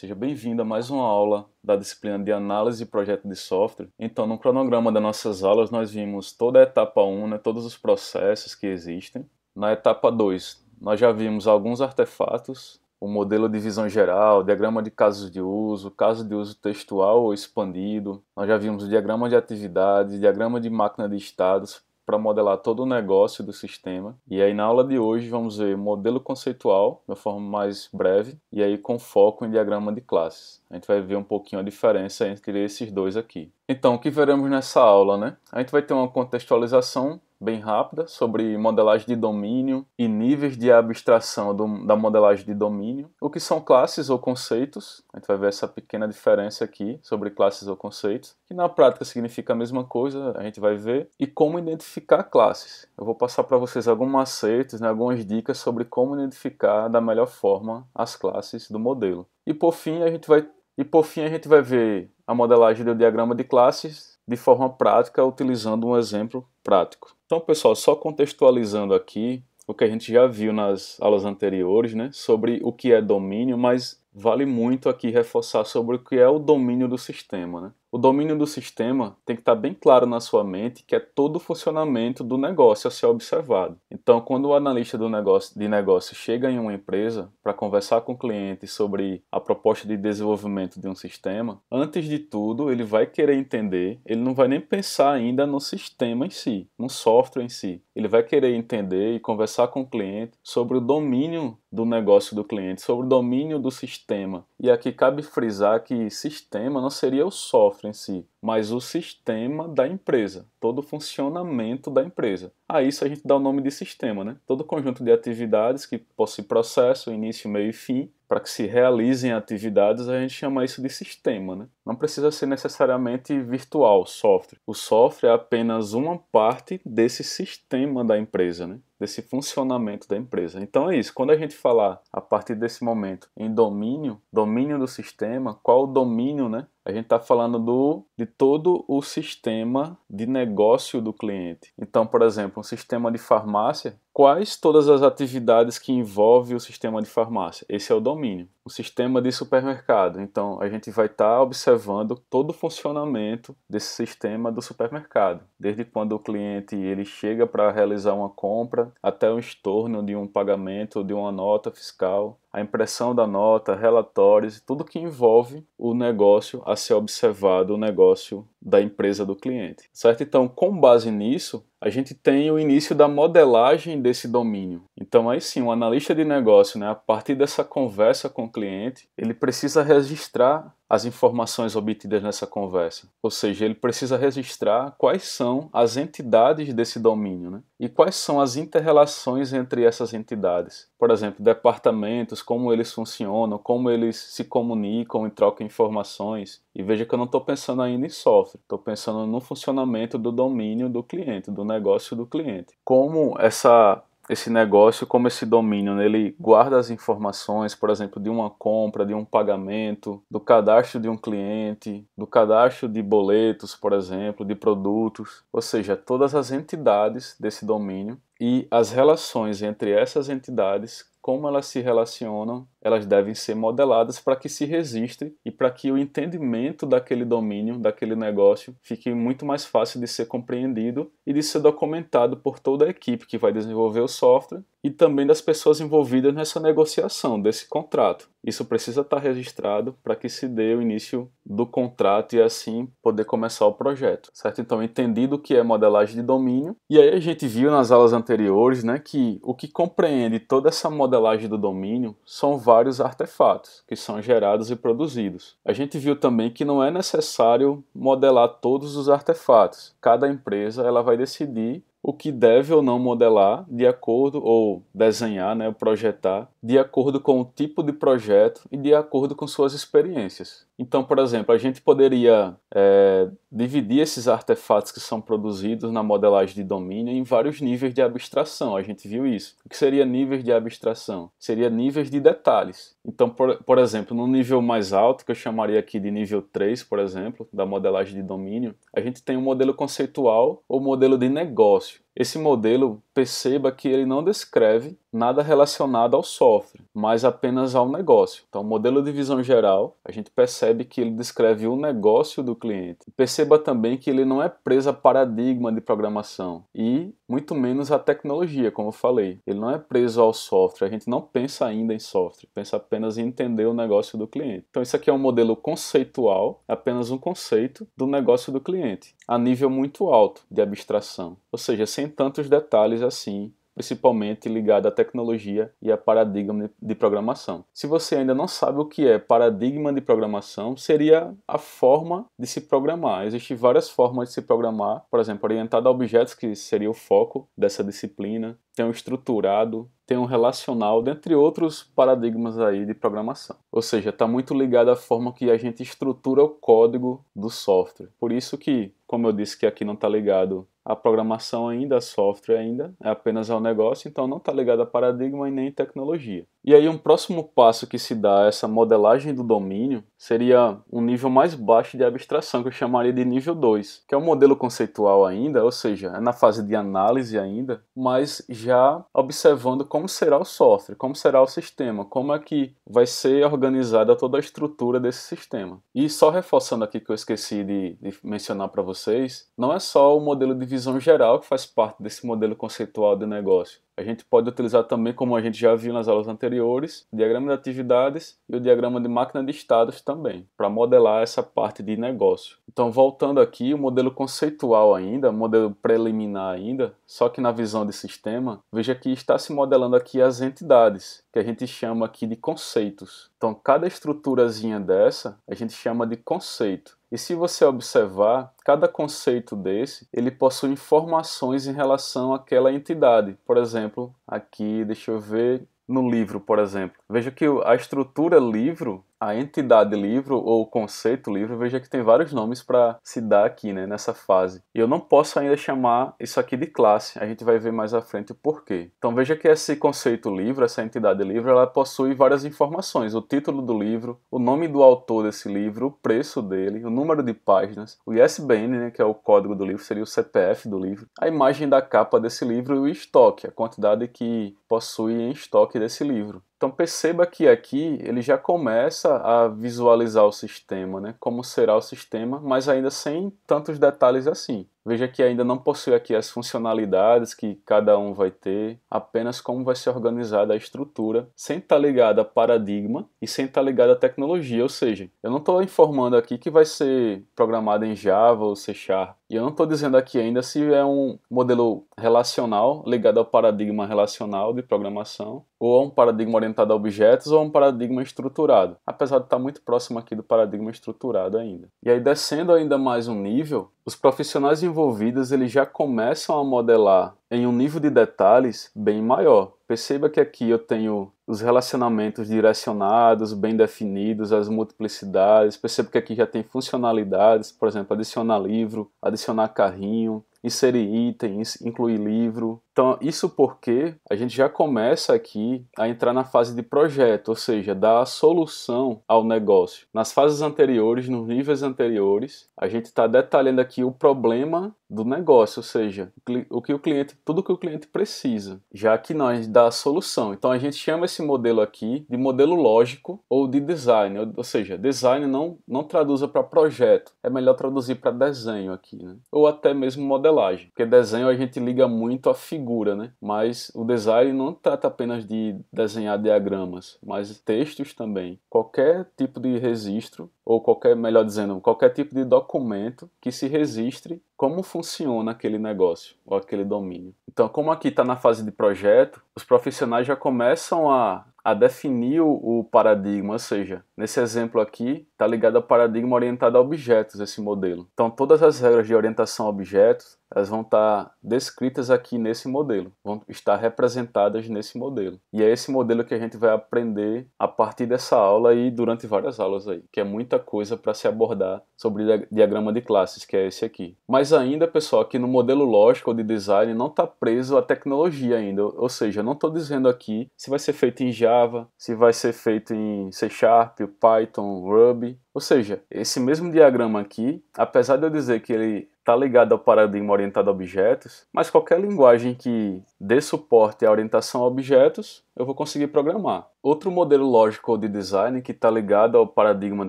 Seja bem-vindo a mais uma aula da disciplina de análise e projeto de software. Então, no cronograma das nossas aulas, nós vimos toda a etapa 1, né, todos os processos que existem. Na etapa 2, nós já vimos alguns artefatos, o modelo de visão geral, diagrama de casos de uso, caso de uso textual ou expandido. Nós já vimos o diagrama de atividades, diagrama de máquina de estados, para modelar todo o negócio do sistema. E aí na aula de hoje vamos ver modelo conceitual, de uma forma mais breve, e aí com foco em diagrama de classes. A gente vai ver um pouquinho a diferença entre esses dois aqui. Então, o que veremos nessa aula, né? A gente vai ter uma contextualização bem rápida sobre modelagem de domínio e níveis de abstração do, da modelagem de domínio, o que são classes ou conceitos. A gente vai ver essa pequena diferença aqui sobre classes ou conceitos, que na prática significa a mesma coisa, a gente vai ver, e como identificar classes. Eu vou passar para vocês alguns macetes, né, algumas dicas sobre como identificar da melhor forma as classes do modelo. E por fim, a gente vai e por fim a gente vai ver a modelagem do diagrama de classes de forma prática utilizando um exemplo prático. Então, pessoal, só contextualizando aqui o que a gente já viu nas aulas anteriores, né, sobre o que é domínio, mas vale muito aqui reforçar sobre o que é o domínio do sistema, né? O domínio do sistema tem que estar tá bem claro na sua mente que é todo o funcionamento do negócio a ser observado. Então, quando o analista do negócio, de negócio chega em uma empresa para conversar com o cliente sobre a proposta de desenvolvimento de um sistema, antes de tudo, ele vai querer entender, ele não vai nem pensar ainda no sistema em si, no software em si. Ele vai querer entender e conversar com o cliente sobre o domínio do negócio do cliente, sobre o domínio do sistema. E aqui cabe frisar que sistema não seria o software em si, mas o sistema da empresa, todo o funcionamento da empresa. A isso a gente dá o nome de sistema, né? Todo conjunto de atividades que possui processo, início, meio e fim, para que se realizem atividades, a gente chama isso de sistema. Né? Não precisa ser necessariamente virtual, software. O software é apenas uma parte desse sistema da empresa, né? desse funcionamento da empresa. Então é isso. Quando a gente falar a partir desse momento em domínio, domínio do sistema, qual o domínio né, a gente está falando do, de todo o sistema de negócio do cliente. Então, por exemplo, um sistema de farmácia, quais todas as atividades que envolve o sistema de farmácia? Esse é o domínio o sistema de supermercado. Então, a gente vai estar tá observando todo o funcionamento desse sistema do supermercado, desde quando o cliente ele chega para realizar uma compra até o estorno de um pagamento, de uma nota fiscal, a impressão da nota, relatórios e tudo que envolve o negócio a ser observado, o negócio da empresa do cliente. Certo? Então, com base nisso, a gente tem o início da modelagem desse domínio. Então, aí sim, o um analista de negócio, né, a partir dessa conversa com o cliente, ele precisa registrar as informações obtidas nessa conversa. Ou seja, ele precisa registrar quais são as entidades desse domínio né? e quais são as interrelações entre essas entidades. Por exemplo, departamentos, como eles funcionam, como eles se comunicam e trocam informações. E veja que eu não estou pensando ainda em software, estou pensando no funcionamento do domínio do cliente, do negócio do cliente. Como essa esse negócio, como esse domínio, né? ele guarda as informações, por exemplo, de uma compra, de um pagamento, do cadastro de um cliente, do cadastro de boletos, por exemplo, de produtos, ou seja, todas as entidades desse domínio e as relações entre essas entidades, como elas se relacionam elas devem ser modeladas para que se resista e para que o entendimento daquele domínio, daquele negócio, fique muito mais fácil de ser compreendido e de ser documentado por toda a equipe que vai desenvolver o software e também das pessoas envolvidas nessa negociação desse contrato. Isso precisa estar tá registrado para que se dê o início do contrato e assim poder começar o projeto, certo? Então, entendido o que é modelagem de domínio, e aí a gente viu nas aulas anteriores, né, que o que compreende toda essa modelagem do domínio são vários artefatos que são gerados e produzidos. A gente viu também que não é necessário modelar todos os artefatos. Cada empresa ela vai decidir o que deve ou não modelar de acordo ou desenhar, né, projetar de acordo com o tipo de projeto e de acordo com suas experiências. Então, por exemplo, a gente poderia é, dividir esses artefatos que são produzidos na modelagem de domínio em vários níveis de abstração. A gente viu isso. O que seria níveis de abstração? Seria níveis de detalhes. Então, por, por exemplo, no nível mais alto, que eu chamaria aqui de nível 3, por exemplo, da modelagem de domínio, a gente tem um modelo conceitual ou modelo de negócio. Esse modelo perceba que ele não descreve nada relacionado ao software, mas apenas ao negócio. Então, o modelo de visão geral, a gente percebe que ele descreve o negócio do cliente. Perceba também que ele não é preso a paradigma de programação e muito menos à tecnologia, como eu falei. Ele não é preso ao software, a gente não pensa ainda em software, pensa apenas em entender o negócio do cliente. Então, isso aqui é um modelo conceitual, apenas um conceito do negócio do cliente, a nível muito alto de abstração, ou seja, sem tantos detalhes assim, principalmente ligada à tecnologia e a paradigma de programação. Se você ainda não sabe o que é paradigma de programação, seria a forma de se programar. Existem várias formas de se programar, por exemplo, orientado a objetos, que seria o foco dessa disciplina, tem um estruturado, tem um relacional, dentre outros paradigmas aí de programação. Ou seja, está muito ligado à forma que a gente estrutura o código do software. Por isso que, como eu disse que aqui não está ligado a programação ainda, a software ainda, é apenas ao negócio, então não está ligado a paradigma e nem tecnologia. E aí um próximo passo que se dá a essa modelagem do domínio seria um nível mais baixo de abstração, que eu chamaria de nível 2, que é um modelo conceitual ainda, ou seja, é na fase de análise ainda, mas já observando como será o software, como será o sistema, como é que vai ser organizada toda a estrutura desse sistema. E só reforçando aqui que eu esqueci de, de mencionar para vocês, não é só o modelo de visão geral que faz parte desse modelo conceitual de negócio, a gente pode utilizar também, como a gente já viu nas aulas anteriores, o diagrama de atividades e o diagrama de máquina de estados também, para modelar essa parte de negócio. Então, voltando aqui, o modelo conceitual ainda, modelo preliminar ainda, só que na visão de sistema, veja que está se modelando aqui as entidades, que a gente chama aqui de conceitos. Então, cada estruturazinha dessa, a gente chama de conceito. E se você observar, cada conceito desse, ele possui informações em relação àquela entidade. Por exemplo, aqui, deixa eu ver, no livro, por exemplo. Veja que a estrutura livro a entidade livro ou o conceito livro, veja que tem vários nomes para se dar aqui, né, nessa fase. E eu não posso ainda chamar isso aqui de classe, a gente vai ver mais à frente o porquê. Então veja que esse conceito livro, essa entidade livro, ela possui várias informações, o título do livro, o nome do autor desse livro, o preço dele, o número de páginas, o ISBN, né, que é o código do livro, seria o CPF do livro, a imagem da capa desse livro e o estoque, a quantidade que possui em estoque desse livro. Então perceba que aqui ele já começa a visualizar o sistema, né? como será o sistema, mas ainda sem tantos detalhes assim. Veja que ainda não possui aqui as funcionalidades que cada um vai ter, apenas como vai ser organizada a estrutura, sem estar tá ligada a paradigma e sem estar tá ligada a tecnologia. Ou seja, eu não estou informando aqui que vai ser programado em Java ou C Sharp. E eu não estou dizendo aqui ainda se é um modelo relacional ligado ao paradigma relacional de programação, ou a um paradigma orientado a objetos, ou a um paradigma estruturado, apesar de estar tá muito próximo aqui do paradigma estruturado ainda. E aí, descendo ainda mais um nível, os profissionais envolvidas, eles já começam a modelar em um nível de detalhes bem maior. Perceba que aqui eu tenho os relacionamentos direcionados, bem definidos, as multiplicidades. Perceba que aqui já tem funcionalidades, por exemplo, adicionar livro, adicionar carrinho, inserir itens, incluir livro. Então, isso porque a gente já começa aqui a entrar na fase de projeto, ou seja, dar a solução ao negócio. Nas fases anteriores, nos níveis anteriores, a gente está detalhando aqui o problema do negócio, ou seja, o que o cliente tudo que o cliente precisa, já que nós dá a solução. Então a gente chama esse modelo aqui de modelo lógico ou de design, ou seja, design não, não traduza para projeto, é melhor traduzir para desenho aqui, né? ou até mesmo modelagem, porque desenho a gente liga muito à figura, né? mas o design não trata apenas de desenhar diagramas, mas textos também. Qualquer tipo de registro, ou qualquer, melhor dizendo, qualquer tipo de documento que se registre como funciona aquele negócio ou aquele domínio. Então, como aqui está na fase de projeto, os profissionais já começam a, a definir o, o paradigma, ou seja, nesse exemplo aqui, está ligado ao paradigma orientado a objetos, esse modelo. Então, todas as regras de orientação a objetos, elas vão estar tá descritas aqui nesse modelo, vão estar representadas nesse modelo. E é esse modelo que a gente vai aprender a partir dessa aula e durante várias aulas aí, que é muita coisa para se abordar sobre diagrama de classes, que é esse aqui. Mas ainda, pessoal, aqui no modelo lógico de design não está preso à tecnologia ainda, ou seja, não estou dizendo aqui se vai ser feito em Java, se vai ser feito em C Sharp, Python, Ruby, ou seja, esse mesmo diagrama aqui, apesar de eu dizer que ele está ligado ao paradigma orientado a objetos, mas qualquer linguagem que dê suporte à orientação a objetos, eu vou conseguir programar. Outro modelo lógico de design que está ligado ao paradigma,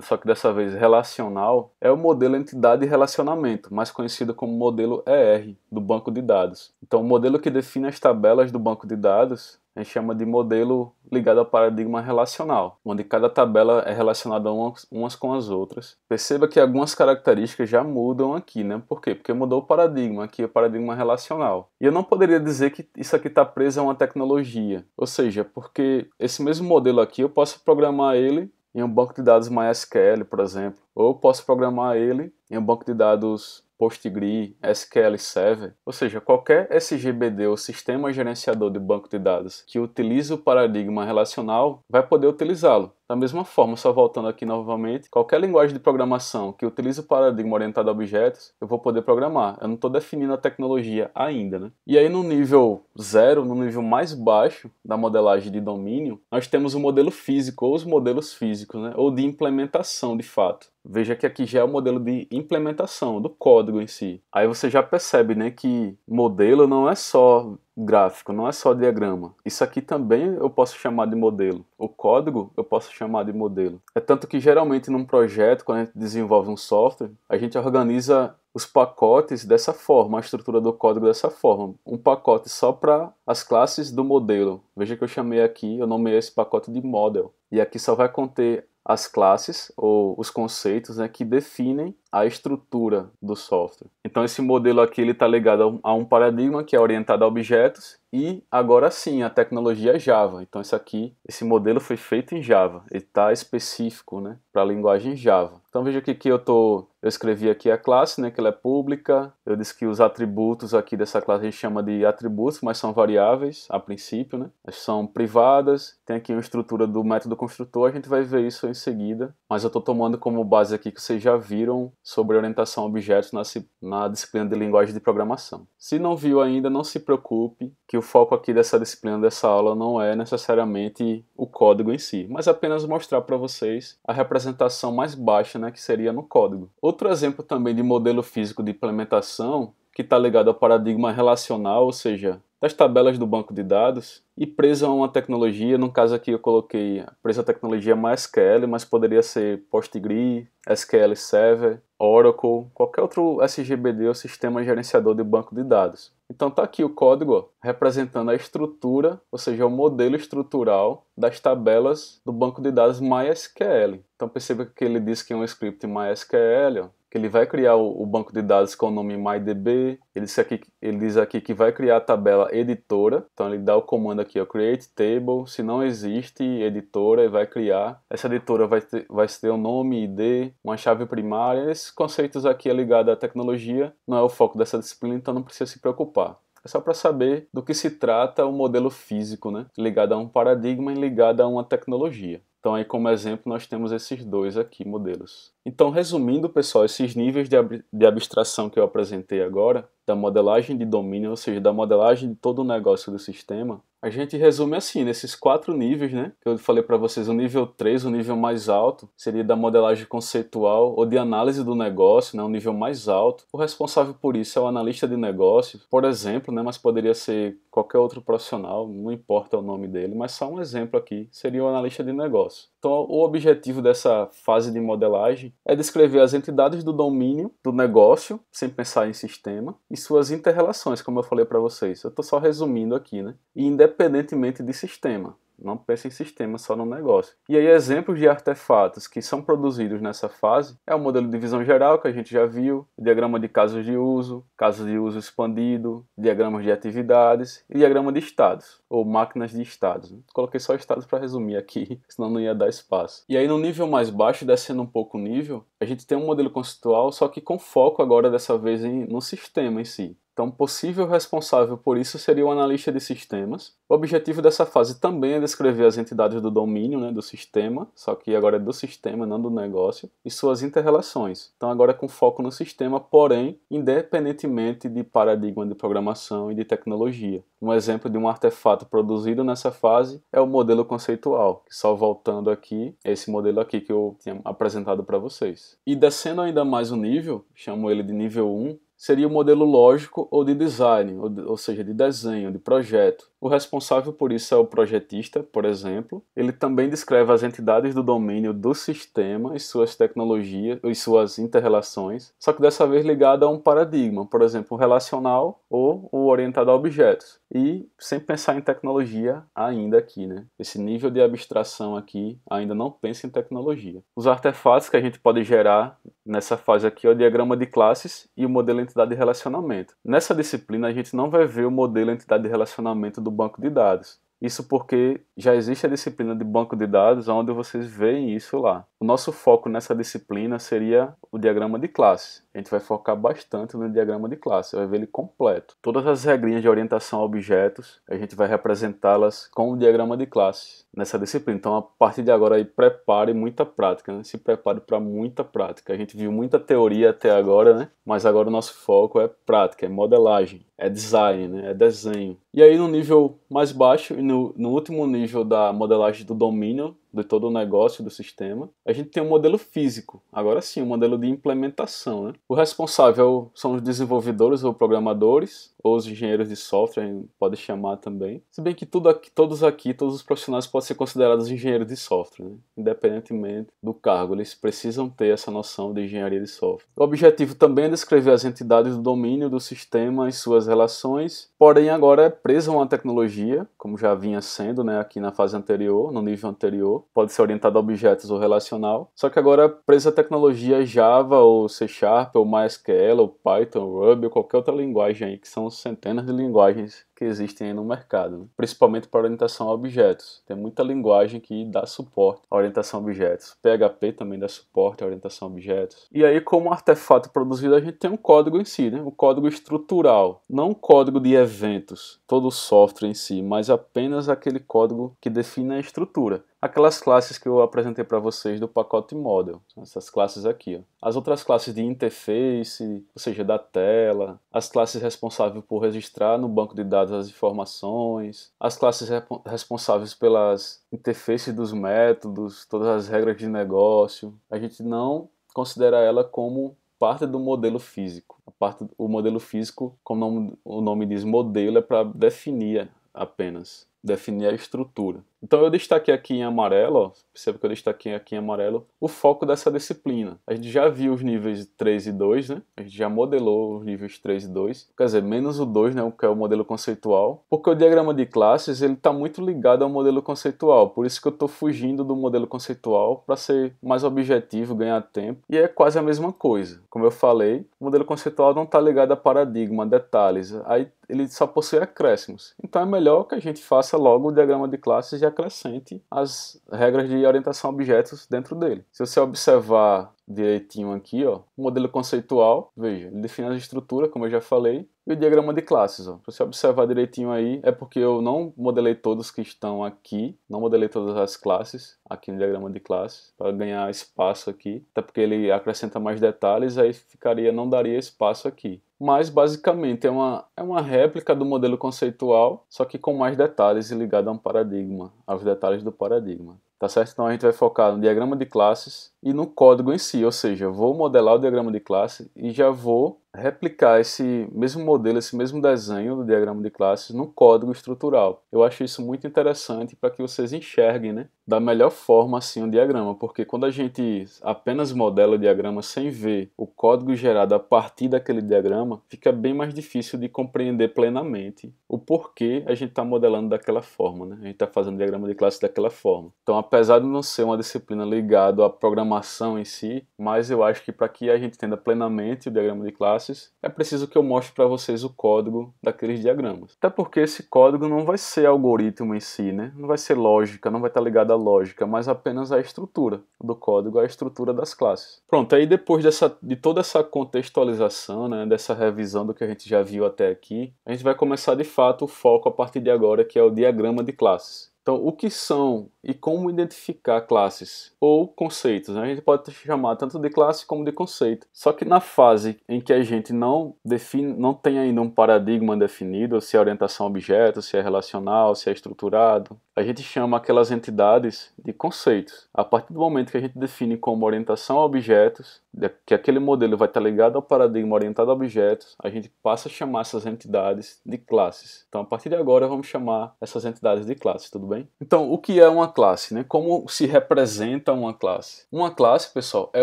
só que dessa vez relacional, é o modelo entidade e relacionamento, mais conhecido como modelo ER, do banco de dados. Então, o modelo que define as tabelas do banco de dados a gente chama de modelo ligado ao paradigma relacional, onde cada tabela é relacionada umas, com as outras. Perceba que algumas características já mudam aqui, né? Por quê? Porque mudou o paradigma, aqui é o paradigma relacional. E eu não poderia dizer que isso aqui está preso a uma tecnologia, ou seja, porque esse mesmo modelo aqui eu posso programar ele em um banco de dados MySQL, por exemplo, ou eu posso programar ele em um banco de dados PostgreSQL, SQL Server, ou seja, qualquer SGBD ou sistema gerenciador de banco de dados que utilize o paradigma relacional vai poder utilizá-lo. Da mesma forma, só voltando aqui novamente, qualquer linguagem de programação que utilize o paradigma orientado a objetos, eu vou poder programar. Eu não estou definindo a tecnologia ainda, né? E aí no nível zero, no nível mais baixo da modelagem de domínio, nós temos o modelo físico ou os modelos físicos, né? Ou de implementação de fato. Veja que aqui já é o modelo de implementação do código em si. Aí você já percebe né, que modelo não é só gráfico, não é só diagrama. Isso aqui também eu posso chamar de modelo. O código eu posso chamar de modelo. É tanto que geralmente num projeto, quando a gente desenvolve um software, a gente organiza os pacotes dessa forma, a estrutura do código dessa forma. Um pacote só para as classes do modelo. Veja que eu chamei aqui, eu nomeei esse pacote de model. E aqui só vai conter as classes ou os conceitos né, que definem a estrutura do software. Então esse modelo aqui ele está ligado a um paradigma que é orientado a objetos e agora sim a tecnologia é Java. Então esse aqui, esse modelo foi feito em Java, ele está específico, né, para a linguagem Java. Então veja aqui que eu tô, eu escrevi aqui a classe, né, que ela é pública. Eu disse que os atributos aqui dessa classe a gente chama de atributos, mas são variáveis a princípio, né? Elas são privadas. Tem aqui uma estrutura do método construtor, a gente vai ver isso em seguida. Mas eu estou tomando como base aqui que vocês já viram sobre orientação a objetos na, na, disciplina de linguagem de programação. Se não viu ainda, não se preocupe, que o foco aqui dessa disciplina, dessa aula, não é necessariamente o código em si, mas apenas mostrar para vocês a representação mais baixa, né, que seria no código. Outro exemplo também de modelo físico de implementação que está ligado ao paradigma relacional, ou seja, das tabelas do banco de dados e presa a uma tecnologia. No caso aqui eu coloquei presa a tecnologia MySQL, mas poderia ser PostgreSQL, SQL Server, Oracle, qualquer outro SGBD ou sistema gerenciador de banco de dados. Então está aqui o código representando a estrutura, ou seja, o modelo estrutural das tabelas do banco de dados MySQL. Então perceba que ele diz que é um script MySQL, que ele vai criar o, o, banco de dados com o nome MyDB. Ele diz, aqui, ele diz aqui que vai criar a tabela editora. Então ele dá o comando aqui, ó, create table. Se não existe editora, vai criar. Essa editora vai ter, vai ter um nome, ID, uma chave primária. Esses conceitos aqui é ligado à tecnologia. Não é o foco dessa disciplina, então não precisa se preocupar. É só para saber do que se trata o modelo físico, né? ligado a um paradigma e ligado a uma tecnologia. Então, aí como exemplo, nós temos esses dois aqui modelos. Então, resumindo, pessoal, esses níveis de, ab de abstração que eu apresentei agora, da modelagem de domínio, ou seja, da modelagem de todo o negócio do sistema, a gente resume assim, nesses quatro níveis, né? Que eu falei para vocês, o nível 3, o nível mais alto, seria da modelagem conceitual ou de análise do negócio, né? O nível mais alto. O responsável por isso é o analista de negócio por exemplo, né? Mas poderia ser qualquer outro profissional, não importa o nome dele, mas só um exemplo aqui, seria o um analista de negócio. Então, o objetivo dessa fase de modelagem é descrever as entidades do domínio do negócio, sem pensar em sistema, e suas interrelações, como eu falei para vocês. Eu estou só resumindo aqui, né? E independentemente de sistema. Não pensa em sistema, só no negócio. E aí, exemplos de artefatos que são produzidos nessa fase é o modelo de visão geral que a gente já viu, diagrama de casos de uso, casos de uso expandido, diagramas de atividades e diagrama de estados, ou máquinas de estados. Né? Coloquei só estados para resumir aqui, senão não ia dar espaço. E aí, no nível mais baixo, descendo um pouco o nível, a gente tem um modelo conceitual, só que com foco agora dessa vez em, no sistema em si. Então, possível responsável por isso seria o analista de sistemas. O objetivo dessa fase também é descrever as entidades do domínio, né, do sistema, só que agora é do sistema, não do negócio, e suas interrelações. Então, agora é com foco no sistema, porém, independentemente de paradigma de programação e de tecnologia. Um exemplo de um artefato produzido nessa fase é o modelo conceitual, só voltando aqui, é esse modelo aqui que eu tinha apresentado para vocês. E descendo ainda mais o nível, chamo ele de nível 1, seria o modelo lógico ou de design, ou, de, ou, seja, de desenho, de projeto. O responsável por isso é o projetista, por exemplo. Ele também descreve as entidades do domínio do sistema e suas tecnologias e suas interrelações, só que dessa vez ligado a um paradigma, por exemplo, o relacional ou o orientado a objetos e sem pensar em tecnologia ainda aqui, né? Esse nível de abstração aqui ainda não pensa em tecnologia. Os artefatos que a gente pode gerar nessa fase aqui é o diagrama de classes e o modelo entidade de relacionamento. Nessa disciplina a gente não vai ver o modelo entidade de relacionamento do banco de dados. Isso porque já existe a disciplina de banco de dados, onde vocês veem isso lá. O nosso foco nessa disciplina seria o diagrama de classes a gente vai focar bastante no diagrama de classe, vai ver ele completo. Todas as regrinhas de orientação a objetos, a gente vai representá-las com o diagrama de classe nessa disciplina. Então, a partir de agora, aí, prepare muita prática, né? se prepare para muita prática. A gente viu muita teoria até agora, né? mas agora o nosso foco é prática, é modelagem, é design, né? é desenho. E aí, no nível mais baixo, e no, no último nível da modelagem do domínio, de todo o negócio, do sistema. A gente tem um modelo físico, agora sim, um modelo de implementação. Né? O responsável são os desenvolvedores ou programadores, ou os engenheiros de software, a gente pode chamar também. Se bem que tudo aqui, todos aqui, todos os profissionais podem ser considerados engenheiros de software, né? independentemente do cargo, eles precisam ter essa noção de engenharia de software. O objetivo também é descrever as entidades do domínio do sistema e suas relações, porém agora é presa a uma tecnologia, como já vinha sendo né, aqui na fase anterior, no nível anterior, pode ser orientado a objetos ou relacional. Só que agora presa a tecnologia Java ou C Sharp ou MySQL ou Python, Ruby ou qualquer outra linguagem aí, que são centenas de linguagens que existem aí no mercado, né? principalmente para orientação a objetos. Tem muita linguagem que dá suporte à orientação a objetos. PHP também dá suporte à orientação a objetos. E aí, como artefato produzido, a gente tem um código em si, né? um código estrutural, não um código de eventos, todo o software em si, mas apenas aquele código que define a estrutura aquelas classes que eu apresentei para vocês do pacote model, essas classes aqui. Ó. As outras classes de interface, ou seja, da tela, as classes responsáveis por registrar no banco de dados as informações, as classes responsáveis pelas interfaces dos métodos, todas as regras de negócio. A gente não considera ela como parte do modelo físico. A parte, o modelo físico, como o nome, o nome diz, modelo, é para definir apenas, definir a estrutura. Então eu destaquei aqui em amarelo, ó, perceba que eu destaquei aqui em amarelo o foco dessa disciplina. A gente já viu os níveis 3 e 2, né? A gente já modelou os níveis 3 e 2, quer dizer, menos o 2, né, que é o modelo conceitual, porque o diagrama de classes ele está muito ligado ao modelo conceitual, por isso que eu estou fugindo do modelo conceitual para ser mais objetivo, ganhar tempo, e é quase a mesma coisa. Como eu falei, o modelo conceitual não está ligado a paradigma, detalhes, aí ele só possui acréscimos. Então é melhor que a gente faça logo o diagrama de classes e acrescente as regras de orientação a objetos dentro dele. Se você observar direitinho aqui, ó, o modelo conceitual, veja, ele define a estrutura, como eu já falei, e o diagrama de classes. Ó. Se você observar direitinho aí, é porque eu não modelei todos que estão aqui, não modelei todas as classes aqui no diagrama de classes, para ganhar espaço aqui, até porque ele acrescenta mais detalhes, aí ficaria, não daria espaço aqui mas basicamente é uma, é uma réplica do modelo conceitual, só que com mais detalhes e ligado a um paradigma, aos detalhes do paradigma. Tá certo? Então a gente vai focar no diagrama de classes e no código em si, ou seja, vou modelar o diagrama de classe e já vou replicar esse mesmo modelo, esse mesmo desenho do diagrama de classes no código estrutural. Eu acho isso muito interessante para que vocês enxerguem, né, da melhor forma assim o diagrama, porque quando a gente apenas modela o diagrama sem ver o código gerado a partir daquele diagrama, fica bem mais difícil de compreender plenamente o porquê a gente está modelando daquela forma, né? A gente está fazendo diagrama de classe daquela forma. Então, apesar de não ser uma disciplina ligada à programação em si, mas eu acho que para que a gente entenda plenamente o diagrama de classe classes, é preciso que eu mostre para vocês o código daqueles diagramas. Até porque esse código não vai ser algoritmo em si, né? não vai ser lógica, não vai estar tá ligado à lógica, mas apenas à estrutura do código, à estrutura das classes. Pronto, aí depois dessa, de toda essa contextualização, né, dessa revisão do que a gente já viu até aqui, a gente vai começar de fato o foco a partir de agora, que é o diagrama de classes. Então, o que são e como identificar classes ou conceitos? Né? A gente pode chamar tanto de classe como de conceito. Só que na fase em que a gente não define, não tem ainda um paradigma definido, se é orientação a objeto, se é relacional, se é estruturado, a gente chama aquelas entidades de conceitos. A partir do momento que a gente define como orientação a objetos, que aquele modelo vai estar ligado ao paradigma orientado a objetos, a gente passa a chamar essas entidades de classes. Então, a partir de agora, vamos chamar essas entidades de classes, tudo bem? Então, o que é uma classe? Né? Como se representa uma classe? Uma classe, pessoal, é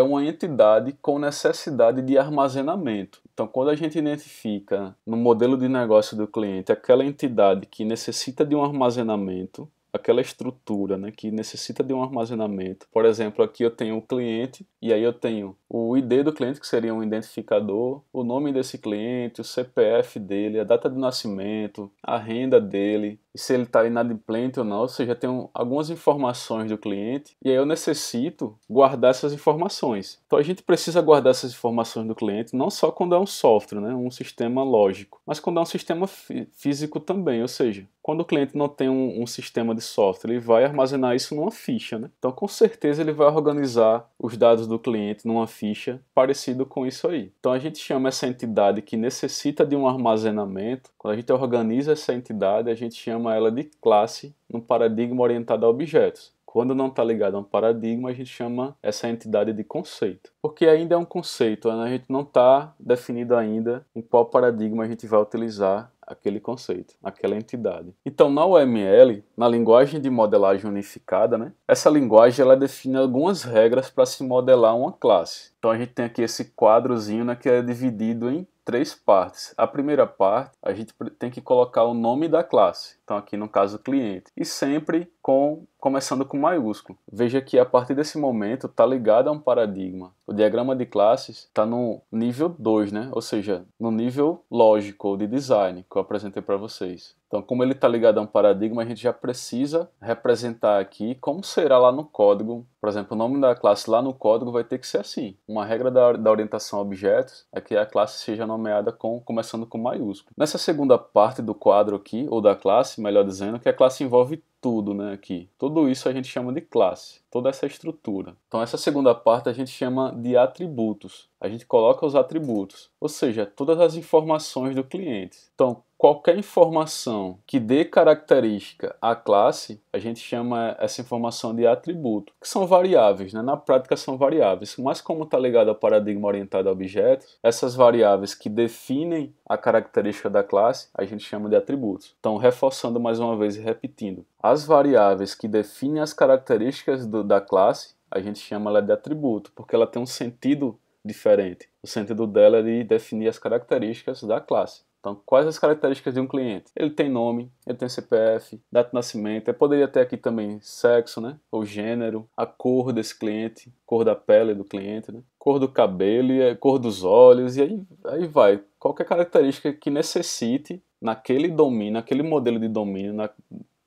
uma entidade com necessidade de armazenamento. Então, quando a gente identifica no modelo de negócio do cliente aquela entidade que necessita de um armazenamento, aquela estrutura né, que necessita de um armazenamento. Por exemplo, aqui eu tenho o cliente e aí eu tenho o ID do cliente, que seria um identificador, o nome desse cliente, o CPF dele, a data de nascimento, a renda dele, e se ele está inadimplente ou não, ou seja, tem algumas informações do cliente e aí eu necessito guardar essas informações. Então a gente precisa guardar essas informações do cliente não só quando é um software, né, um sistema lógico, mas quando é um sistema fí físico também, ou seja, quando o cliente não tem um, um, sistema de software, ele vai armazenar isso numa ficha, né? Então, com certeza, ele vai organizar os dados do cliente numa ficha parecido com isso aí. Então, a gente chama essa entidade que necessita de um armazenamento, quando a gente organiza essa entidade, a gente chama chama ela de classe no paradigma orientado a objetos. Quando não está ligado a um paradigma, a gente chama essa entidade de conceito. Porque ainda é um conceito, né? a gente não está definido ainda em qual paradigma a gente vai utilizar aquele conceito, aquela entidade. Então, na UML, na linguagem de modelagem unificada, né, essa linguagem ela define algumas regras para se modelar uma classe. Então, a gente tem aqui esse quadrozinho né, que é dividido em três partes. A primeira parte, a gente tem que colocar o nome da classe. Então aqui no caso cliente. E sempre com começando com maiúsculo. Veja que a partir desse momento está ligado a um paradigma. O diagrama de classes está no nível 2, né? ou seja, no nível lógico ou de design que eu apresentei para vocês. Então, como ele está ligado a um paradigma, a gente já precisa representar aqui como será lá no código. Por exemplo, o nome da classe lá no código vai ter que ser assim. Uma regra da, da orientação a objetos é que a classe seja nomeada com, começando com maiúsculo. Nessa segunda parte do quadro aqui, ou da classe, melhor dizendo, que a classe envolve tudo né, aqui. Tudo isso a gente chama de classe, toda essa estrutura. Então, essa segunda parte a gente chama de atributos. A gente coloca os atributos, ou seja, todas as informações do cliente. Então, qualquer informação que dê característica à classe, a gente chama essa informação de atributo, que são variáveis, né? na prática são variáveis, mas como está ligado ao paradigma orientado a objetos, essas variáveis que definem a característica da classe, a gente chama de atributos. Então, reforçando mais uma vez e repetindo, as variáveis que definem as características do, da classe, a gente chama ela de atributo, porque ela tem um sentido diferente. O sentido dela é de definir as características da classe. Então, quais as características de um cliente? Ele tem nome, ele tem CPF, data de nascimento, eu poderia ter aqui também sexo, né? Ou gênero, a cor desse cliente, cor da pele do cliente, né? cor do cabelo, é, cor dos olhos, e aí, aí vai. Qualquer característica que necessite naquele domínio, naquele modelo de domínio, na,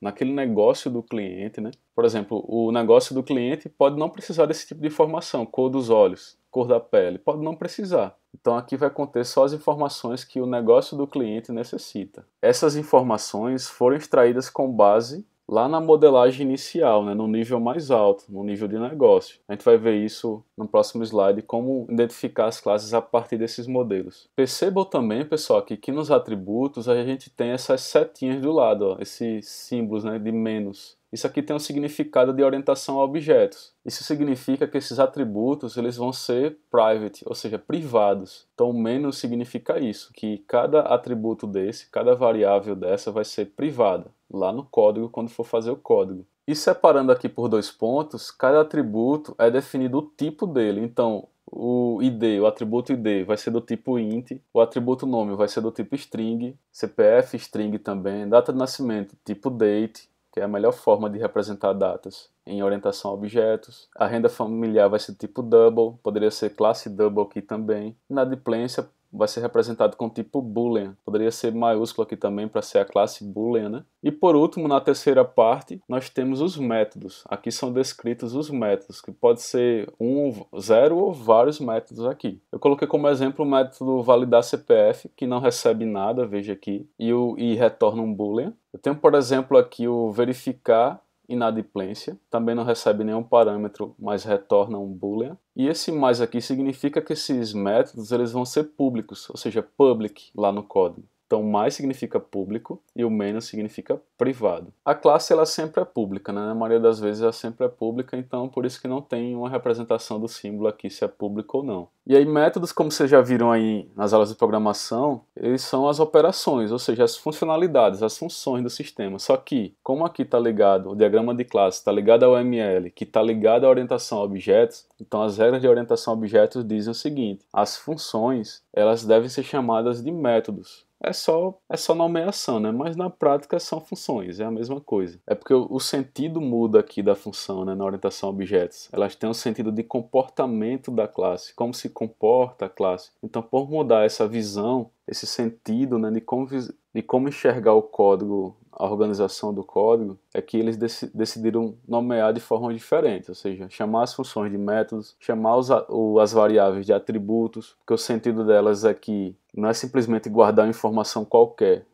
naquele negócio do cliente, né? Por exemplo, o negócio do cliente pode não precisar desse tipo de informação, cor dos olhos, cor da pele, pode não precisar. Então aqui vai conter só as informações que o negócio do cliente necessita. Essas informações foram extraídas com base lá na modelagem inicial, né, no nível mais alto, no nível de negócio. A gente vai ver isso no próximo slide, como identificar as classes a partir desses modelos. Percebam também, pessoal, que aqui nos atributos a gente tem essas setinhas do lado, ó, esses símbolos né, de menos. Isso aqui tem um significado de orientação a objetos. Isso significa que esses atributos eles vão ser private, ou seja, privados. Então, menos significa isso, que cada atributo desse, cada variável dessa vai ser privada lá no código quando for fazer o código. E separando aqui por dois pontos, cada atributo é definido o tipo dele. Então, o ID, o atributo ID vai ser do tipo int, o atributo nome vai ser do tipo string, CPF string também, data de nascimento tipo date, que é a melhor forma de representar datas em orientação a objetos. A renda familiar vai ser tipo double, poderia ser classe double aqui também. diplência, vai ser representado com tipo boolean. Poderia ser maiúsculo aqui também para ser a classe boolean, né? E por último, na terceira parte, nós temos os métodos. Aqui são descritos os métodos, que pode ser um, zero ou vários métodos aqui. Eu coloquei como exemplo o método validar CPF, que não recebe nada, veja aqui, e, o, e retorna um boolean. Eu tenho, por exemplo, aqui o verificar inadimplência, também não recebe nenhum parâmetro, mas retorna um boolean. E esse mais aqui significa que esses métodos eles vão ser públicos, ou seja, public lá no código. Então, mais significa público e o menos significa privado. A classe ela sempre é pública, né? na maioria das vezes ela sempre é pública, então por isso que não tem uma representação do símbolo aqui se é público ou não. E aí, métodos, como vocês já viram aí nas aulas de programação, eles são as operações, ou seja, as funcionalidades, as funções do sistema. Só que, como aqui está ligado, o diagrama de classe está ligado ao ML, que está ligado à orientação a objetos, então as regras de orientação a objetos dizem o seguinte: as funções elas devem ser chamadas de métodos é só, é só nomeação, né? Mas na prática são funções, é a mesma coisa. É porque o, sentido muda aqui da função, né? Na orientação a objetos. Elas têm um sentido de comportamento da classe, como se comporta a classe. Então, por mudar essa visão, esse sentido né, de como de como enxergar o código, a organização do código, é que eles dec decidiram nomear de forma diferente, ou seja, chamar as funções de métodos, chamar os, as variáveis de atributos, porque o sentido delas é que não é simplesmente guardar informação qualquer,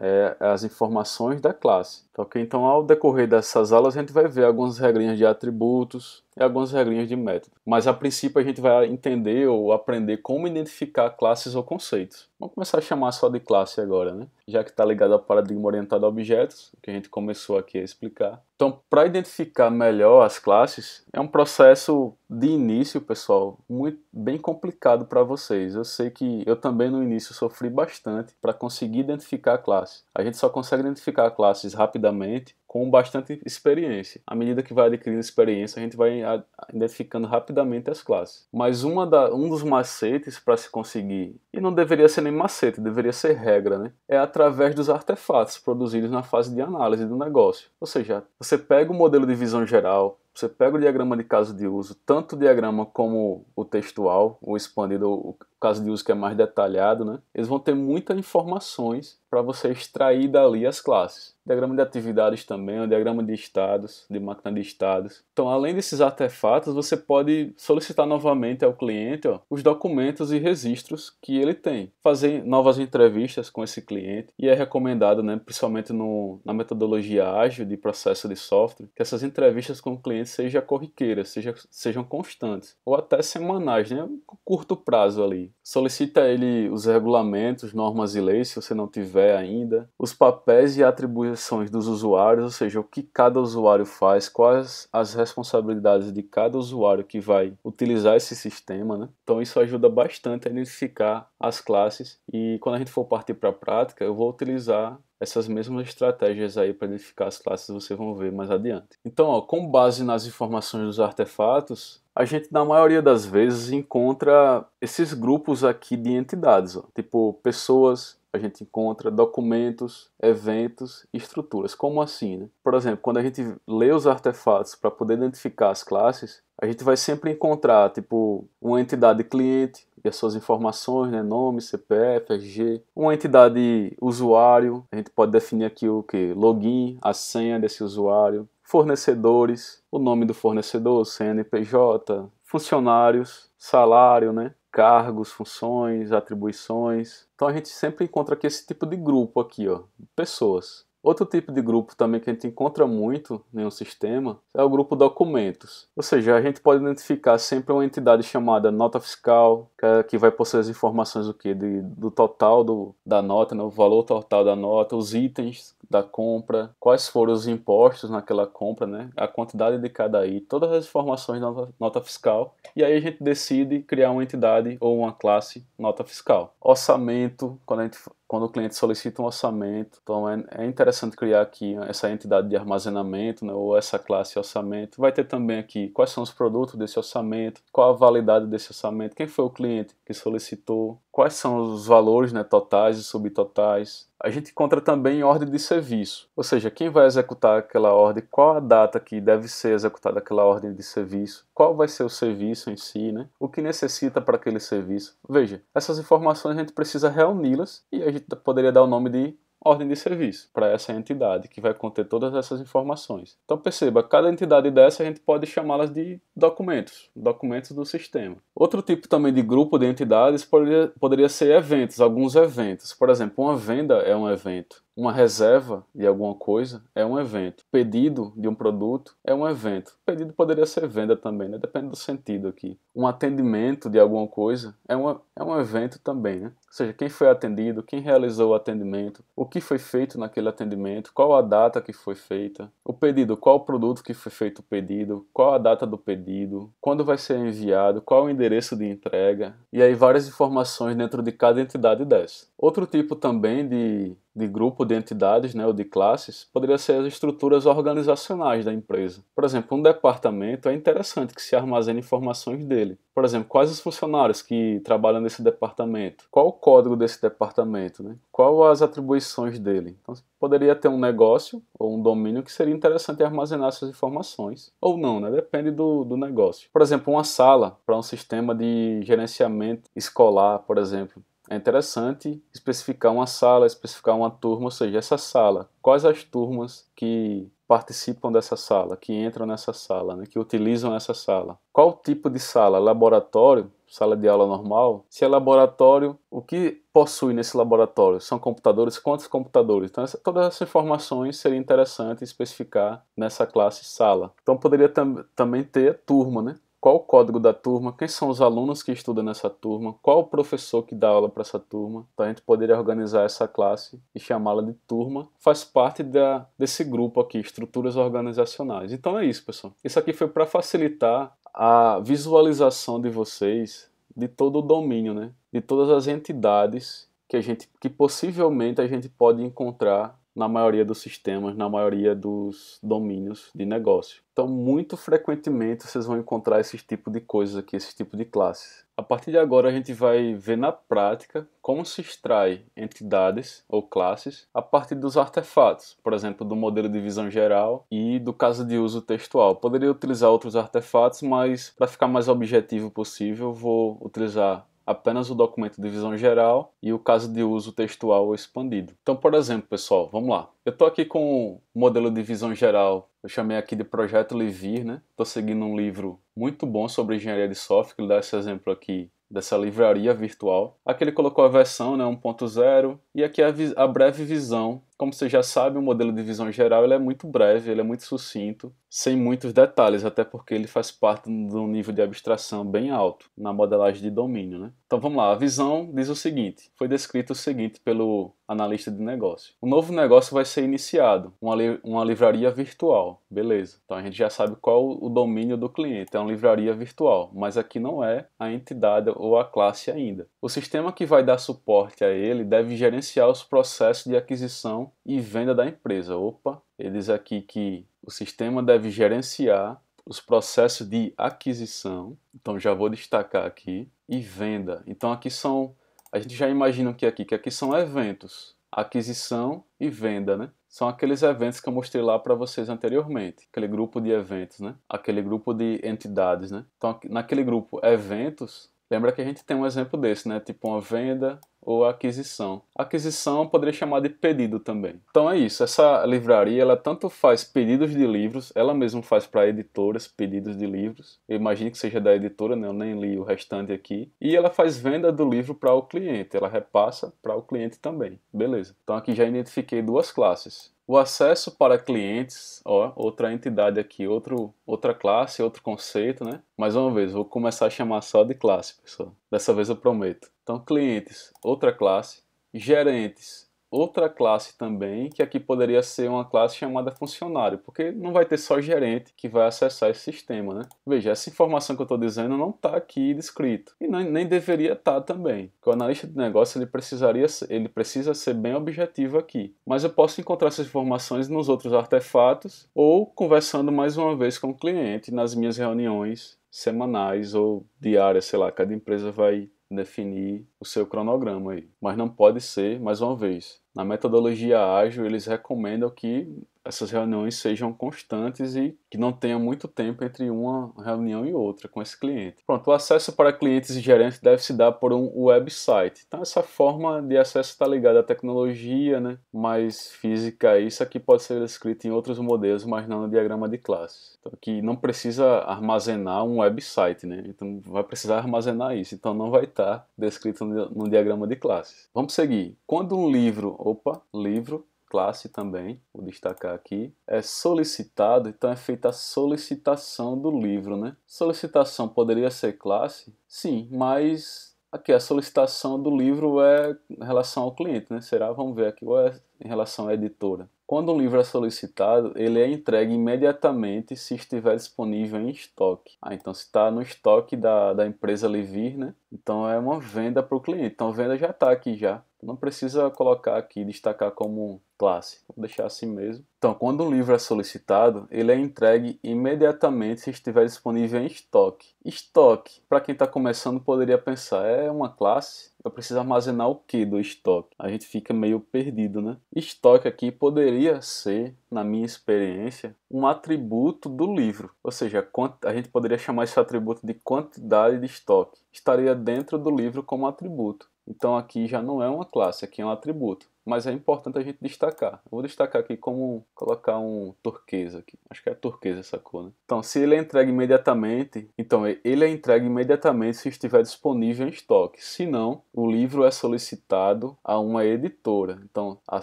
é, é as informações da classe. Tá, okay? Então, ao decorrer dessas aulas, a gente vai ver algumas regrinhas de atributos, e algumas regrinhas de método. Mas a princípio a gente vai entender ou aprender como identificar classes ou conceitos. Vamos começar a chamar só de classe agora, né? Já que está ligado ao paradigma orientado a objetos, que a gente começou aqui a explicar. Então, para identificar melhor as classes, é um processo de início, pessoal, muito bem complicado para vocês. Eu sei que eu também no início sofri bastante para conseguir identificar a classe. A gente só consegue identificar classes rapidamente com bastante experiência. À medida que vai adquirindo experiência, a gente vai identificando rapidamente as classes. Mas uma da, um dos macetes para se conseguir, e não deveria ser nem macete, deveria ser regra, né? é através dos artefatos produzidos na fase de análise do negócio. Ou seja, você pega o modelo de visão geral, você pega o diagrama de caso de uso, tanto o diagrama como o textual, o expandido, o caso de uso que é mais detalhado, né? Eles vão ter muitas informações para você extrair dali as classes. Diagrama de atividades também, o diagrama de estados, de máquina de estados. Então, além desses artefatos, você pode solicitar novamente ao cliente ó, os documentos e registros que ele tem. Fazer novas entrevistas com esse cliente e é recomendado, né, principalmente no, na metodologia ágil de processo de software, que essas entrevistas com o cliente seja corriqueira, seja, sejam constantes, ou até semanais, né? curto prazo ali. Solicita ele os regulamentos, normas e leis, se você não tiver ainda, os papéis e atribuições dos usuários, ou seja, o que cada usuário faz, quais as responsabilidades de cada usuário que vai utilizar esse sistema, né? Então isso ajuda bastante a identificar as classes e quando a gente for partir para a prática, eu vou utilizar essas mesmas estratégias aí para identificar as classes vocês vão ver mais adiante. Então, ó, com base nas informações dos artefatos, a gente na maioria das vezes encontra esses grupos aqui de entidades, ó, tipo pessoas, a gente encontra documentos, eventos, estruturas. Como assim? Né? Por exemplo, quando a gente lê os artefatos para poder identificar as classes, a gente vai sempre encontrar tipo uma entidade cliente e as suas informações, né? nome, CPF, RG, uma entidade usuário, a gente pode definir aqui o que, login, a senha desse usuário, fornecedores, o nome do fornecedor, CNPJ, funcionários, salário, né? cargos, funções, atribuições. Então a gente sempre encontra aqui esse tipo de grupo aqui, ó, pessoas. Outro tipo de grupo também que a gente encontra muito em um sistema é o grupo documentos. Ou seja, a gente pode identificar sempre uma entidade chamada nota fiscal, que é, vai possuir as informações do que do total do, da nota, né? o valor total da nota, os itens da compra, quais foram os impostos naquela compra, né? A quantidade de cada item todas as informações da nota fiscal. E aí a gente decide criar uma entidade ou uma classe nota fiscal. Orçamento, quando a gente quando o cliente solicita um orçamento. Então é, é, interessante criar aqui essa entidade de armazenamento, né, ou essa classe orçamento. Vai ter também aqui quais são os produtos desse orçamento, qual a validade desse orçamento, quem foi o cliente que solicitou, quais são os valores né, totais e subtotais, a gente encontra também ordem de serviço, ou seja, quem vai executar aquela ordem, qual a data que deve ser executada aquela ordem de serviço, qual vai ser o serviço em si, né? o que necessita para aquele serviço. Veja, essas informações a gente precisa reuni-las e a gente poderia dar o nome de ordem de serviço para essa entidade que vai conter todas essas informações. Então perceba, cada entidade dessa a gente pode chamá-las de documentos, documentos do sistema. Outro tipo também de grupo de entidades poderia, poderia ser eventos, alguns eventos. Por exemplo, uma venda é um evento. Uma reserva de alguma coisa é um evento. Pedido de um produto é um evento. Pedido poderia ser venda também, né? depende do sentido aqui. Um atendimento de alguma coisa é, uma, é um evento também. Né? Ou seja, quem foi atendido, quem realizou o atendimento, o que foi feito naquele atendimento, qual a data que foi feita, o pedido, qual o produto que foi feito o pedido, qual a data do pedido, quando vai ser enviado, qual o endereço de entrega, e aí várias informações dentro de cada entidade dessa. Outro tipo também de de grupo de entidades né, ou de classes poderia ser as estruturas organizacionais da empresa. Por exemplo, um departamento é interessante que se armazene informações dele. Por exemplo, quais os funcionários que trabalham nesse departamento? Qual o código desse departamento? Né? Qual as atribuições dele? Então, poderia ter um negócio ou um domínio que seria interessante armazenar essas informações. Ou não, né? depende do, do negócio. Por exemplo, uma sala para um sistema de gerenciamento escolar, por exemplo é interessante especificar uma sala, especificar uma turma, ou seja, essa sala, quais as turmas que participam dessa sala, que entram nessa sala, né, que utilizam essa sala. Qual tipo de sala? Laboratório, sala de aula normal? Se é laboratório, o que possui nesse laboratório? São computadores? Quantos computadores? Então, essa, todas essas informações seria interessante especificar nessa classe sala. Então, poderia tam também ter turma, né? qual o código da turma, quem são os alunos que estudam nessa turma, qual o professor que dá aula para essa turma. Então a gente poderia organizar essa classe e chamá-la de turma. Faz parte da, desse grupo aqui, estruturas organizacionais. Então é isso, pessoal. Isso aqui foi para facilitar a visualização de vocês de todo o domínio, né? De todas as entidades que a gente que possivelmente a gente pode encontrar na maioria dos sistemas, na maioria dos domínios de negócio. Então, muito frequentemente vocês vão encontrar esse tipo de coisas aqui, esse tipo de classes. A partir de agora, a gente vai ver na prática como se extrai entidades ou classes a partir dos artefatos, por exemplo, do modelo de visão geral e do caso de uso textual. Poderia utilizar outros artefatos, mas para ficar mais objetivo possível, vou utilizar apenas o documento de visão geral e o caso de uso textual expandido. Então, por exemplo, pessoal, vamos lá. Eu estou aqui com o modelo de visão geral, eu chamei aqui de Projeto Levir, né? Estou seguindo um livro muito bom sobre engenharia de software, ele dá esse exemplo aqui dessa livraria virtual. Aqui ele colocou a versão né, 1.0 e aqui a, a breve visão como você já sabe, o modelo de visão geral é muito breve, ele é muito sucinto, sem muitos detalhes, até porque ele faz parte de um nível de abstração bem alto na modelagem de domínio. Né? Então vamos lá, a visão diz o seguinte: foi descrito o seguinte pelo analista de negócio. O novo negócio vai ser iniciado, uma, li uma livraria virtual, beleza. Então a gente já sabe qual o domínio do cliente, é uma livraria virtual, mas aqui não é a entidade ou a classe ainda. O sistema que vai dar suporte a ele deve gerenciar os processos de aquisição e venda da empresa. Opa, ele diz aqui que o sistema deve gerenciar os processos de aquisição, então já vou destacar aqui, e venda. Então aqui são, a gente já imagina o que aqui, que aqui são eventos, aquisição e venda, né? São aqueles eventos que eu mostrei lá para vocês anteriormente, aquele grupo de eventos, né? Aquele grupo de entidades, né? Então naquele grupo eventos, Lembra que a gente tem um exemplo desse, né? Tipo uma venda ou aquisição. Aquisição poderia chamar de pedido também. Então é isso, essa livraria ela tanto faz pedidos de livros, ela mesma faz para editoras pedidos de livros. Eu imagino que seja da editora, né? eu nem li o restante aqui. E ela faz venda do livro para o cliente, ela repassa para o cliente também. Beleza. Então aqui já identifiquei duas classes. O acesso para clientes, ó, outra entidade aqui, outro, outra classe, outro conceito, né? Mais uma vez, vou começar a chamar só de classe, pessoal. Dessa vez eu prometo. Então, clientes, outra classe. Gerentes, outra classe também, que aqui poderia ser uma classe chamada funcionário, porque não vai ter só gerente que vai acessar esse sistema, né? Veja, essa informação que eu estou dizendo não está aqui descrito e nem deveria estar tá também. Porque o analista de negócio ele precisaria, ele precisa ser bem objetivo aqui. Mas eu posso encontrar essas informações nos outros artefatos ou conversando mais uma vez com o cliente nas minhas reuniões semanais ou diárias, sei lá, cada empresa vai definir o seu cronograma aí. Mas não pode ser, mais uma vez, na metodologia ágil, eles recomendam que essas reuniões sejam constantes e que não tenha muito tempo entre uma reunião e outra com esse cliente. Pronto, o acesso para clientes e gerentes deve se dar por um website. Então essa forma de acesso está ligada à tecnologia, né, mais física. Isso aqui pode ser descrito em outros modelos, mas não no diagrama de classes. Então aqui não precisa armazenar um website, né? Então vai precisar armazenar isso. Então não vai estar tá descrito no diagrama de classes. Vamos seguir. Quando um livro, opa, livro classe também, vou destacar aqui, é solicitado, então é feita a solicitação do livro, né? Solicitação poderia ser classe? Sim, mas aqui a solicitação do livro é em relação ao cliente, né? Será? Vamos ver aqui, ou é em relação à editora. Quando um livro é solicitado, ele é entregue imediatamente se estiver disponível em estoque. Ah, então se está no estoque da, da empresa Levir, né? Então é uma venda para o cliente. Então a venda já está aqui já não precisa colocar aqui, destacar como classe, vou deixar assim mesmo. Então, quando um livro é solicitado, ele é entregue imediatamente se estiver disponível em estoque. Estoque, para quem está começando, poderia pensar, é uma classe? Eu preciso armazenar o que do estoque? A gente fica meio perdido, né? Estoque aqui poderia ser, na minha experiência, um atributo do livro. Ou seja, a gente poderia chamar esse atributo de quantidade de estoque. Estaria dentro do livro como atributo. Então aqui já não é uma classe, aqui é um atributo. Mas é importante a gente destacar. Eu vou destacar aqui como colocar um turquesa aqui. Acho que é turquesa essa cor, né? Então, se ele é entregue imediatamente, então ele é entregue imediatamente se estiver disponível em estoque. Se não, o livro é solicitado a uma editora. Então, a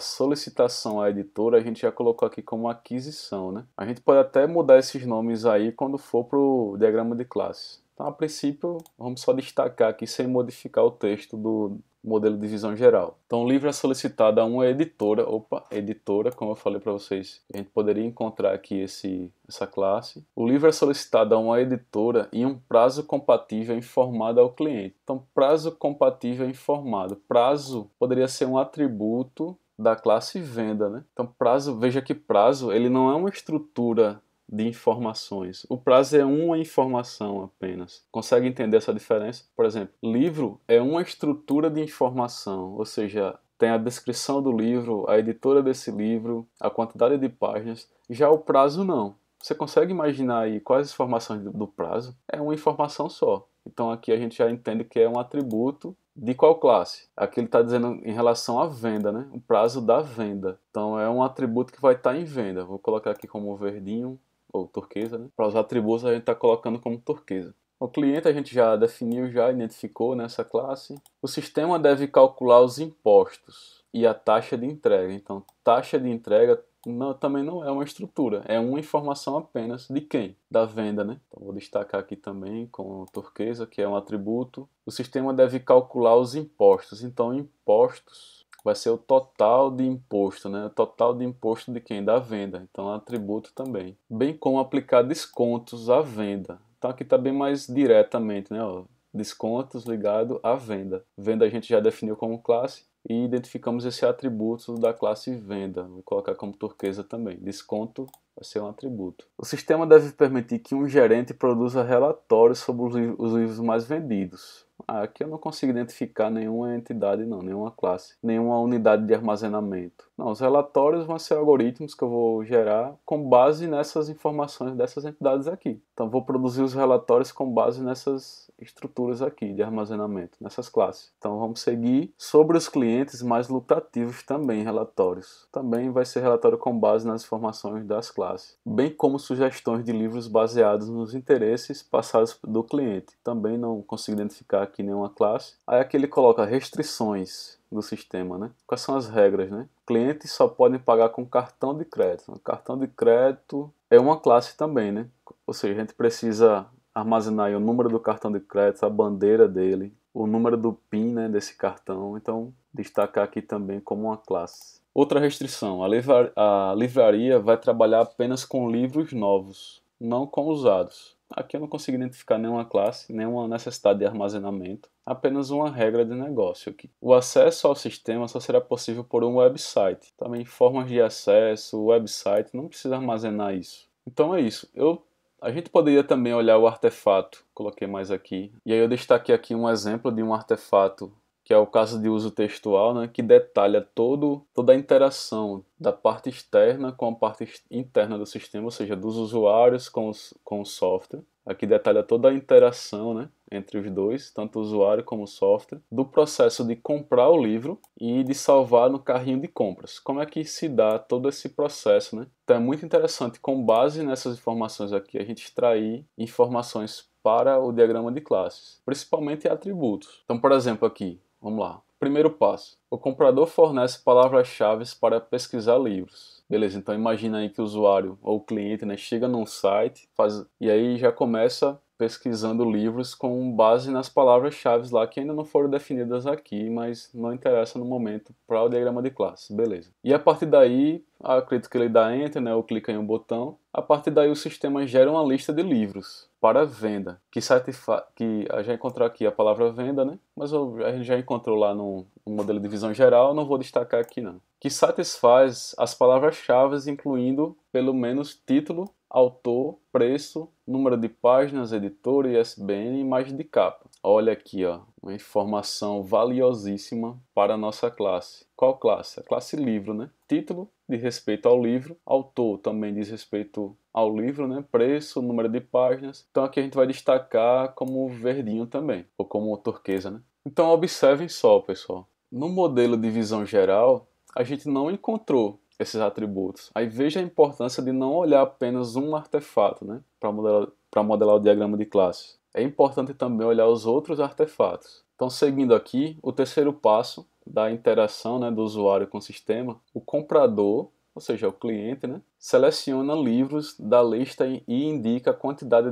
solicitação à editora a gente já colocou aqui como aquisição, né? A gente pode até mudar esses nomes aí quando for pro diagrama de classes. Então, a princípio, vamos só destacar aqui sem modificar o texto do modelo de visão geral. Então, o livro é solicitado a uma editora, opa, editora, como eu falei para vocês, a gente poderia encontrar aqui esse, essa classe. O livro é solicitado a uma editora em um prazo compatível informado ao cliente. Então, prazo compatível informado. Prazo poderia ser um atributo da classe venda, né? Então prazo, veja que prazo, ele não é uma estrutura de informações. O prazo é uma informação apenas. Consegue entender essa diferença? Por exemplo, livro é uma estrutura de informação, ou seja, tem a descrição do livro, a editora desse livro, a quantidade de páginas. Já o prazo não. Você consegue imaginar aí quais informações do prazo? É uma informação só. Então aqui a gente já entende que é um atributo de qual classe? Aqui ele está dizendo em relação à venda, né? O prazo da venda. Então é um atributo que vai estar tá em venda. Vou colocar aqui como verdinho ou turquesa, né? Para os atributos a gente está colocando como turquesa. O cliente a gente já definiu, já identificou nessa classe. O sistema deve calcular os impostos e a taxa de entrega. Então, taxa de entrega não, também não é uma estrutura, é uma informação apenas de quem? Da venda, né? Então, vou destacar aqui também com turquesa, que é um atributo. O sistema deve calcular os impostos. Então, impostos vai ser o total de imposto, né? O total de imposto de quem? Da venda. Então, atributo também. Bem como aplicar descontos à venda. Então, aqui está bem mais diretamente, né? Ó, descontos ligado à venda. Venda a gente já definiu como classe e identificamos esse atributo da classe venda. Vou colocar como turquesa também. Desconto vai ser um atributo. O sistema deve permitir que um gerente produza relatórios sobre os livros mais vendidos. Ah, aqui eu não consigo identificar nenhuma entidade, não, nenhuma classe, nenhuma unidade de armazenamento. Não, os relatórios vão ser algoritmos que eu vou gerar com base nessas informações dessas entidades aqui. Então vou produzir os relatórios com base nessas estruturas aqui de armazenamento, nessas classes. Então vamos seguir sobre os clientes mais lucrativos também relatórios. Também vai ser relatório com base nas informações das classes classe, bem como sugestões de livros baseados nos interesses passados do cliente. Também não consigo identificar aqui nenhuma classe. Aí aqui ele coloca restrições do sistema, né? Quais são as regras, né? Clientes só podem pagar com cartão de crédito. Então, cartão de crédito é uma classe também, né? Ou seja, a gente precisa armazenar o número do cartão de crédito, a bandeira dele, o número do PIN né, desse cartão. Então, destacar aqui também como uma classe. Outra restrição: a, livraria vai trabalhar apenas com livros novos, não com usados. Aqui eu não consigo identificar nenhuma classe, nenhuma necessidade de armazenamento, apenas uma regra de negócio aqui. O acesso ao sistema só será possível por um website. Também formas de acesso, website, não precisa armazenar isso. Então é isso. Eu a gente poderia também olhar o artefato, coloquei mais aqui. E aí eu destaquei aqui um exemplo de um artefato que é o caso de uso textual, né, que detalha todo, toda a interação da parte externa com a parte interna do sistema, ou seja, dos usuários com, os, com o software. Aqui detalha toda a interação né, entre os dois, tanto o usuário como o software, do processo de comprar o livro e de salvar no carrinho de compras. Como é que se dá todo esse processo, né? Então é muito interessante, com base nessas informações aqui, a gente extrair informações para o diagrama de classes, principalmente atributos. Então, por exemplo, aqui, Vamos lá. Primeiro passo. O comprador fornece palavras-chave para pesquisar livros. Beleza, então imagina aí que o usuário ou o cliente né, chega num site faz, e aí já começa pesquisando livros com base nas palavras-chave lá que ainda não foram definidas aqui, mas não interessa no momento para o diagrama de classe, beleza. E a partir daí, acredito que ele dá enter, né, ou clica em um botão, a partir daí o sistema gera uma lista de livros para venda, que satisfaz, que já encontrou aqui a palavra venda, né, mas a gente já encontrou lá no, no modelo de visão geral, não vou destacar aqui não, que satisfaz as palavras-chave, incluindo pelo menos título autor, preço, número de páginas, editor, ISBN e imagem de capa. Olha aqui, ó, uma informação valiosíssima para a nossa classe. Qual classe? A classe livro, né? Título diz respeito ao livro, autor também diz respeito ao livro, né? Preço, número de páginas. Então aqui a gente vai destacar como verdinho também, ou como turquesa, né? Então observem só, pessoal. No modelo de visão geral, a gente não encontrou esses atributos. Aí veja a importância de não olhar apenas um artefato né, para modelar, modelar o diagrama de classes. É importante também olhar os outros artefatos. Então, seguindo aqui, o terceiro passo da interação né, do usuário com o sistema, o comprador, ou seja, o cliente, né, seleciona livros da lista e indica a quantidade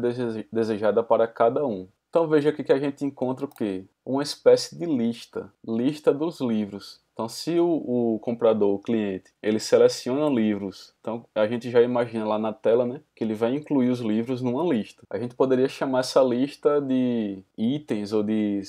desejada para cada um. Então veja aqui que a gente encontra o quê? Uma espécie de lista, lista dos livros. Então, se o, o, comprador, o cliente, ele seleciona livros, então a gente já imagina lá na tela, né, que ele vai incluir os livros numa lista. A gente poderia chamar essa lista de itens ou de,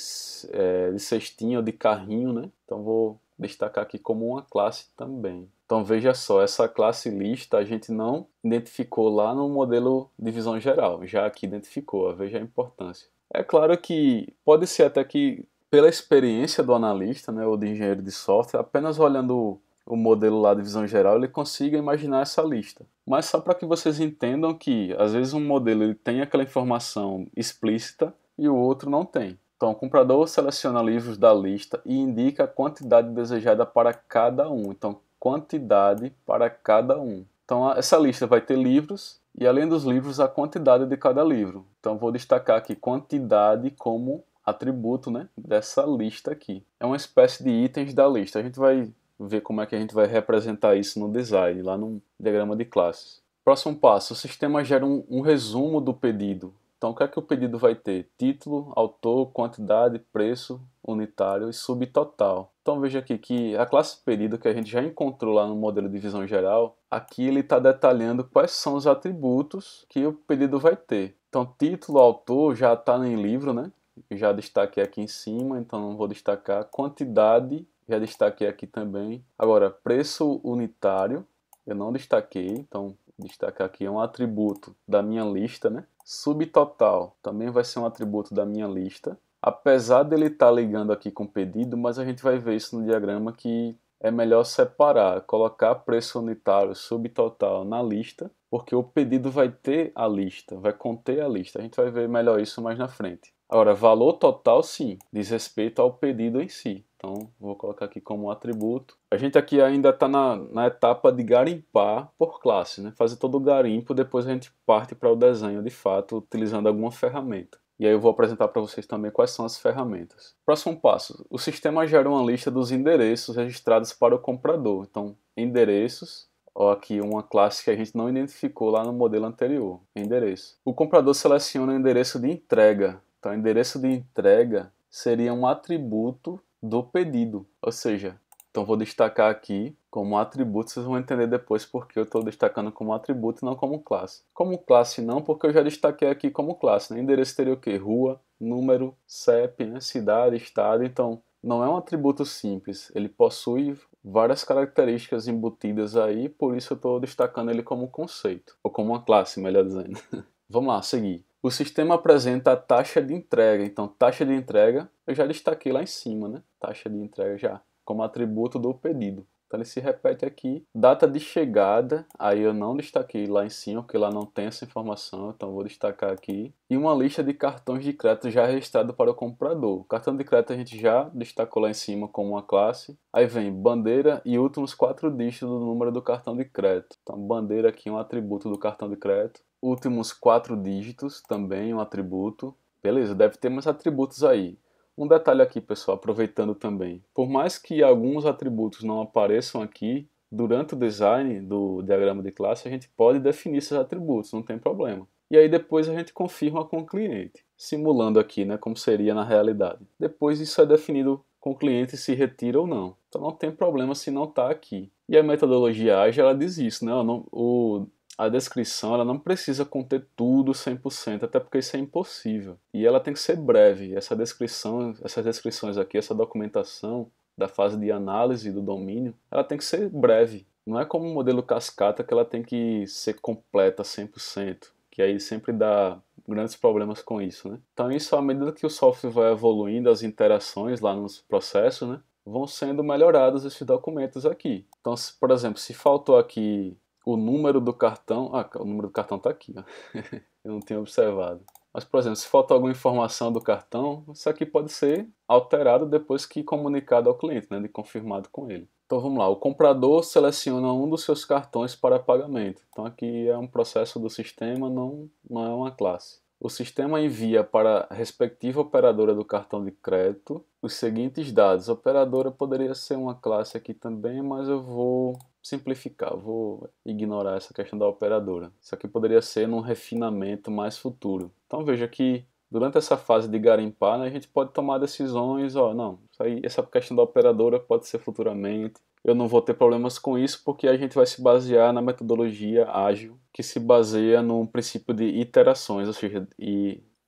é, de cestinho ou de carrinho, né? Então, vou destacar aqui como uma classe também. Então veja só, essa classe lista a gente não identificou lá no modelo de visão geral, já aqui identificou, veja a importância. É claro que pode ser até que pela experiência do analista, né, ou de engenheiro de software, apenas olhando o modelo lá de visão geral, ele consiga imaginar essa lista. Mas só para que vocês entendam que às vezes um modelo ele tem aquela informação explícita e o outro não tem. Então, o comprador seleciona livros da lista e indica a quantidade desejada para cada um. Então, quantidade para cada um. Então, essa lista vai ter livros e além dos livros, a quantidade de cada livro. Então, vou destacar aqui quantidade como atributo né, dessa lista aqui. É uma espécie de itens da lista. A gente vai ver como é que a gente vai representar isso no design, lá no diagrama de classes. Próximo passo, o sistema gera um, um resumo do pedido. Então, o que é que o pedido vai ter? Título, autor, quantidade, preço, unitário e subtotal. Então veja aqui que a classe pedido que a gente já encontrou lá no modelo de visão geral, aqui ele está detalhando quais são os atributos que o pedido vai ter. Então título, autor já está em livro, né? já destaquei aqui em cima, então não vou destacar. Quantidade, já destaquei aqui também. Agora, preço unitário, eu não destaquei, então destacar aqui é um atributo da minha lista, né? Subtotal também vai ser um atributo da minha lista. Apesar dele estar tá ligando aqui com pedido, mas a gente vai ver isso no diagrama que é melhor separar, colocar preço unitário subtotal na lista, porque o pedido vai ter a lista, vai conter a lista. A gente vai ver melhor isso mais na frente. Agora, valor total, sim, diz respeito ao pedido em si. Então, vou colocar aqui como atributo. A gente aqui ainda está na, na etapa de garimpar por classe, né? Fazer todo o garimpo, depois a gente parte para o desenho, de fato, utilizando alguma ferramenta. E aí eu vou apresentar para vocês também quais são as ferramentas. Próximo passo, o sistema gera uma lista dos endereços registrados para o comprador. Então, endereços, Ou aqui uma classe que a gente não identificou lá no modelo anterior, endereço. O comprador seleciona o endereço de entrega então, endereço de entrega seria um atributo do pedido, ou seja, então vou destacar aqui como atributo, vocês vão entender depois porque eu estou destacando como atributo e não como classe. Como classe não, porque eu já destaquei aqui como classe. Né? Endereço teria o quê? Rua, número, CEP, né? cidade, estado. Então, não é um atributo simples. Ele possui várias características embutidas aí, por isso eu estou destacando ele como conceito. Ou como uma classe, melhor dizendo. Vamos lá, seguir. O sistema apresenta a taxa de entrega. Então, taxa de entrega, eu já destaquei lá em cima, né? Taxa de entrega já como atributo do pedido. Então ele se repete aqui. Data de chegada, aí eu não destaquei lá em cima, porque lá não tem essa informação, então vou destacar aqui. E uma lista de cartões de crédito já registrado para o comprador. cartão de crédito a gente já destacou lá em cima como uma classe. Aí vem bandeira e últimos quatro dígitos do número do cartão de crédito. Então bandeira aqui é um atributo do cartão de crédito. Últimos quatro dígitos também um atributo. Beleza, deve ter mais atributos aí. Um detalhe aqui, pessoal, aproveitando também. Por mais que alguns atributos não apareçam aqui, durante o design do diagrama de classe, a gente pode definir esses atributos, não tem problema. E aí depois a gente confirma com o cliente, simulando aqui né, como seria na realidade. Depois isso é definido com o cliente se retira ou não. Então não tem problema se não está aqui. E a metodologia ágil, ela diz isso, né? o a descrição ela não precisa conter tudo 100%, até porque isso é impossível. E ela tem que ser breve. Essa descrição, essas descrições aqui, essa documentação da fase de análise do domínio, ela tem que ser breve. Não é como o um modelo cascata que ela tem que ser completa 100%, que aí sempre dá grandes problemas com isso, né? Então isso, à medida que o software vai evoluindo, as interações lá nos processos, né? Vão sendo melhorados esses documentos aqui. Então, se, por exemplo, se faltou aqui o número do cartão. Ah, o número do cartão está aqui, ó. eu não tinha observado. Mas, por exemplo, se falta alguma informação do cartão, isso aqui pode ser alterado depois que comunicado ao cliente, né, de confirmado com ele. Então vamos lá, o comprador seleciona um dos seus cartões para pagamento. Então aqui é um processo do sistema, não, não é uma classe. O sistema envia para a respectiva operadora do cartão de crédito os seguintes dados. A operadora poderia ser uma classe aqui também, mas eu vou simplificar, vou ignorar essa questão da operadora. Isso aqui poderia ser num refinamento mais futuro. Então veja que durante essa fase de garimpar, né, a gente pode tomar decisões, ó, não, aí, essa questão da operadora pode ser futuramente. Eu não vou ter problemas com isso porque a gente vai se basear na metodologia ágil, que se baseia num princípio de iterações, ou seja,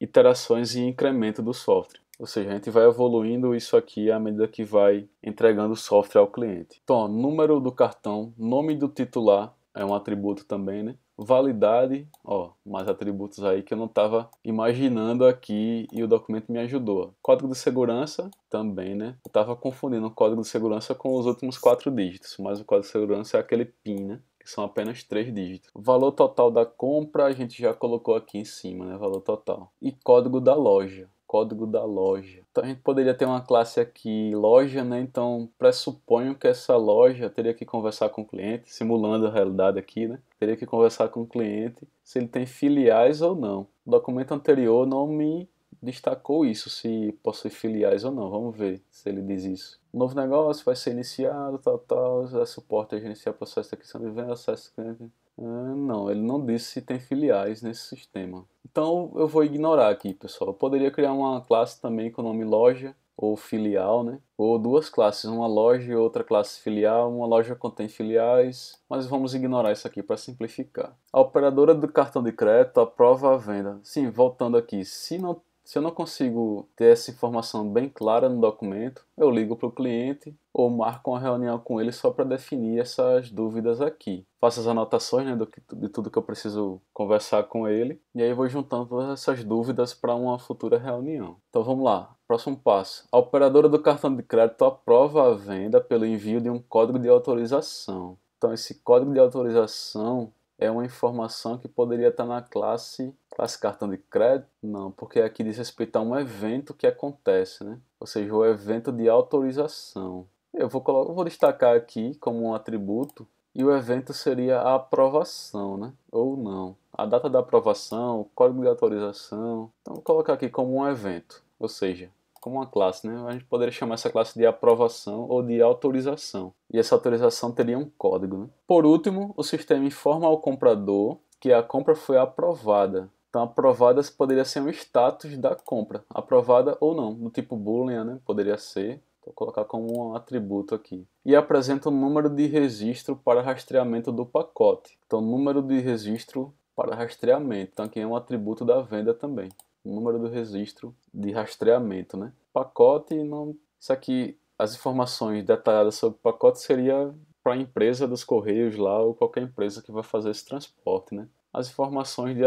iterações e incremento do software. Ou seja, a gente vai evoluindo isso aqui à medida que vai entregando o software ao cliente. Então, número do cartão, nome do titular é um atributo também, né? Validade, ó, mais atributos aí que eu não estava imaginando aqui e o documento me ajudou. Código de segurança também, né? Eu estava confundindo o código de segurança com os últimos quatro dígitos, mas o código de segurança é aquele PIN, né? que são apenas três dígitos. Valor total da compra a gente já colocou aqui em cima, né? Valor total. E código da loja código da loja. Então a gente poderia ter uma classe aqui loja, né? Então pressuponho que essa loja teria que conversar com o cliente, simulando a realidade aqui, né? Teria que conversar com o cliente se ele tem filiais ou não. O documento anterior não me destacou isso, se possui filiais ou não. Vamos ver se ele diz isso. novo negócio vai ser iniciado, tal, tal, é suporte a gerenciar processo de aquisição de venda, acesso cliente. É, não, ele não disse se tem filiais nesse sistema. Então eu vou ignorar aqui, pessoal. Eu poderia criar uma classe também com o nome loja ou filial, né? Ou duas classes, uma loja e outra classe filial. Uma loja contém filiais, mas vamos ignorar isso aqui para simplificar. A operadora do cartão de crédito aprova a venda. Sim, voltando aqui, se não se eu não consigo ter essa informação bem clara no documento, eu ligo para o cliente ou marco uma reunião com ele só para definir essas dúvidas aqui. Faço as anotações né, do que, de tudo que eu preciso conversar com ele e aí vou juntando todas essas dúvidas para uma futura reunião. Então vamos lá. Próximo passo. A operadora do cartão de crédito aprova a venda pelo envio de um código de autorização. Então esse código de autorização é uma informação que poderia estar na classe Classe cartão de crédito? Não, porque é aqui diz respeito a um evento que acontece, né? Ou seja, o evento de autorização. Eu vou, colocar, vou destacar aqui como um atributo e o evento seria a aprovação, né? Ou não. A data da aprovação, o código de autorização. Então, vou colocar aqui como um evento, ou seja, como uma classe, né? A gente poderia chamar essa classe de aprovação ou de autorização. E essa autorização teria um código. Né? Por último, o sistema informa ao comprador que a compra foi aprovada então, aprovada poderia ser um status da compra, aprovada ou não, do tipo Boolean, né? Poderia ser. Então, vou colocar como um atributo aqui. E apresenta o número de registro para rastreamento do pacote. Então, número de registro para rastreamento. Então, aqui é um atributo da venda também. Número do registro de rastreamento, né? Pacote, não... isso aqui, as informações detalhadas sobre o pacote seria para a empresa dos correios lá ou qualquer empresa que vai fazer esse transporte, né? as informações de,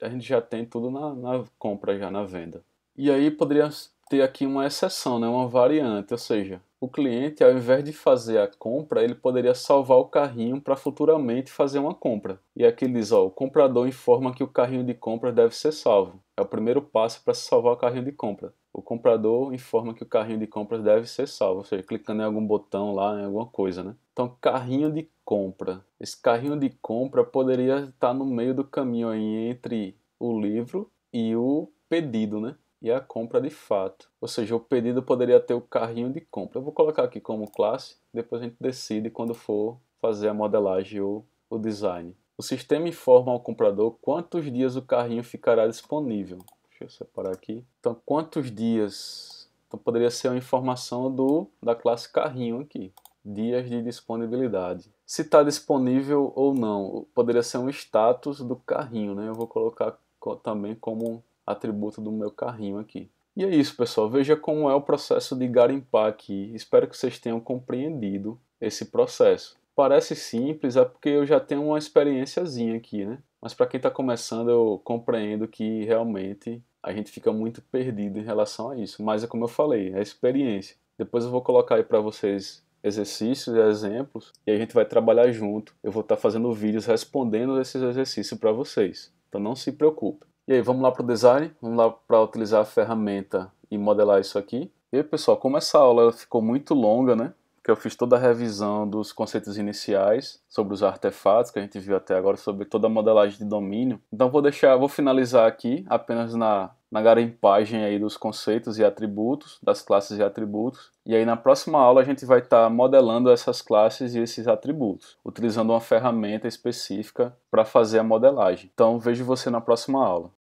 a gente já tem tudo na, na compra, já na venda. E aí poderia ter aqui uma exceção, né? uma variante, ou seja, o cliente, ao invés de fazer a compra, ele poderia salvar o carrinho para futuramente fazer uma compra. E aqui ele diz: ó, o comprador informa que o carrinho de compra deve ser salvo. É o primeiro passo para se salvar o carrinho de compra. O comprador informa que o carrinho de compras deve ser salvo, ou seja, clicando em algum botão lá, em alguma coisa, né? Então, carrinho de compra. Esse carrinho de compra poderia estar no meio do caminho aí entre o livro e o pedido, né? E a compra de fato. Ou seja, o pedido poderia ter o carrinho de compra. Eu vou colocar aqui como classe, depois a gente decide quando for fazer a modelagem ou o design. O sistema informa ao comprador quantos dias o carrinho ficará disponível. Deixa eu separar aqui. Então, quantos dias? Então, poderia ser uma informação do, da classe carrinho aqui dias de disponibilidade. Se está disponível ou não, poderia ser um status do carrinho, né? Eu vou colocar também como atributo do meu carrinho aqui. E é isso, pessoal. Veja como é o processo de garimpar aqui. Espero que vocês tenham compreendido esse processo. Parece simples, é porque eu já tenho uma experiênciazinha aqui, né? Mas para quem está começando, eu compreendo que realmente a gente fica muito perdido em relação a isso. Mas é como eu falei, é experiência. Depois eu vou colocar aí para vocês exercícios e exemplos e a gente vai trabalhar junto. Eu vou estar fazendo vídeos respondendo esses exercícios para vocês. Então não se preocupe. E aí, vamos lá para o design, vamos lá para utilizar a ferramenta e modelar isso aqui. E aí, pessoal, como essa aula ficou muito longa, né? que eu fiz toda a revisão dos conceitos iniciais sobre os artefatos que a gente viu até agora, sobre toda a modelagem de domínio. Então vou deixar, vou finalizar aqui apenas na na garimpagem aí dos conceitos e atributos, das classes e atributos. E aí na próxima aula a gente vai estar tá modelando essas classes e esses atributos, utilizando uma ferramenta específica para fazer a modelagem. Então vejo você na próxima aula.